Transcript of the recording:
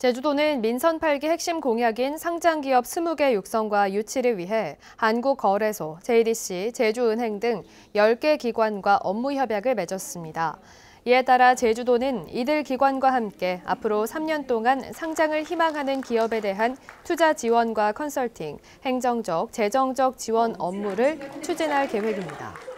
제주도는 민선 8기 핵심 공약인 상장기업 20개 육성과 유치를 위해 한국거래소, JDC, 제주은행 등 10개 기관과 업무 협약을 맺었습니다. 이에 따라 제주도는 이들 기관과 함께 앞으로 3년 동안 상장을 희망하는 기업에 대한 투자 지원과 컨설팅, 행정적, 재정적 지원 업무를 추진할 계획입니다.